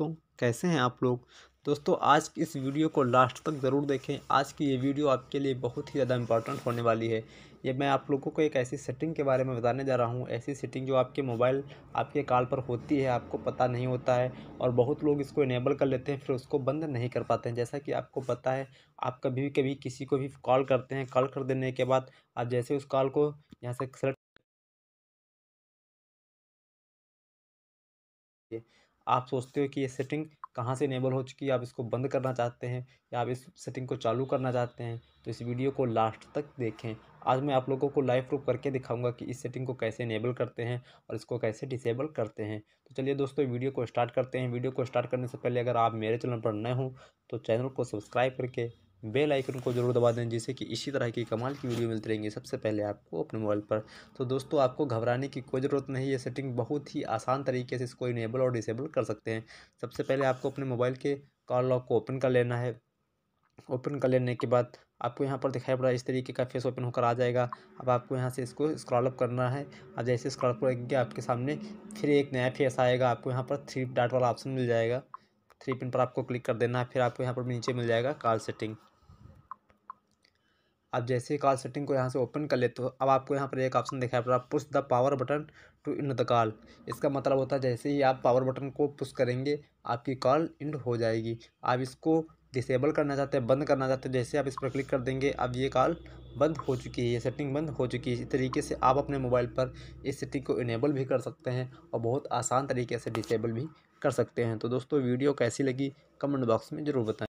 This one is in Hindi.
दोस्तों कैसे हैं आप लोग दोस्तों आज की इस वीडियो को लास्ट तक ज़रूर देखें आज की ये वीडियो आपके लिए बहुत ही ज़्यादा इंपॉर्टेंट होने वाली है ये मैं आप लोगों को एक ऐसी सेटिंग के बारे में बताने जा रहा हूँ ऐसी सेटिंग जो आपके मोबाइल आपके कार पर होती है आपको पता नहीं होता है और बहुत लोग इसको इनेबल कर लेते हैं फिर उसको बंद नहीं कर पाते हैं जैसा कि आपको पता है आप कभी कभी किसी को भी कॉल करते हैं कॉल कर देने के बाद आप जैसे उस कॉल को यहाँ से आप सोचते हो कि ये सेटिंग कहाँ से इनेबल हो चुकी है आप इसको बंद करना चाहते हैं या आप इस सेटिंग को चालू करना चाहते हैं तो इस वीडियो को लास्ट तक देखें आज मैं आप लोगों को लाइव प्रूफ करके दिखाऊंगा कि इस सेटिंग को कैसे इनेबल करते हैं और इसको कैसे डिसेबल करते हैं तो चलिए दोस्तों वीडियो को स्टार्ट करते हैं वीडियो को स्टार्ट करने से पहले अगर आप मेरे चैनल पर नए हों तो चैनल को सब्सक्राइब करके बेल आइकन को जरूर दबा दें जिससे कि इसी तरह की कमाल की वीडियो मिलती रहेंगी सबसे पहले आपको अपने मोबाइल पर तो दोस्तों आपको घबराने की कोई ज़रूरत नहीं ये सेटिंग बहुत ही आसान तरीके से इसको इनेबल और डिसेबल कर सकते हैं सबसे पहले आपको अपने मोबाइल के कॉल लॉक को ओपन कर लेना है ओपन कर लेने के बाद आपको यहाँ पर दिखाई पड़ा इस तरीके का फेस ओपन होकर आ जाएगा अब आपको यहाँ से इसको स्क्रॉल अप करना है और जैसे स्क्रॉल अप करेंगे आपके सामने फिर एक नया फेस आएगा आपको यहाँ पर थ्री डाट वाला ऑप्शन मिल जाएगा थ्री पिन पर आपको क्लिक कर देना है फिर आपको यहाँ पर नीचे मिल जाएगा कॉल सेटिंग आप जैसे ही कॉल सेटिंग को यहाँ से ओपन कर लेते हो अब आपको यहाँ पर एक ऑप्शन दिखाई पड़ा push the power button to end the call इसका मतलब होता है जैसे ही आप पावर बटन को पुश करेंगे आपकी कॉल इंड हो जाएगी आप इसको डिसेबल करना चाहते हैं बंद करना चाहते हैं जैसे आप इस पर क्लिक कर देंगे अब ये कॉल बंद हो चुकी है ये सेटिंग बंद हो चुकी है इसी तरीके से आप अपने मोबाइल पर इस सेटिंग को इनेबल भी कर सकते हैं और बहुत आसान तरीके से डिसेबल भी कर सकते हैं तो दोस्तों वीडियो कैसी लगी कमेंट बॉक्स में ज़रूर बताएँ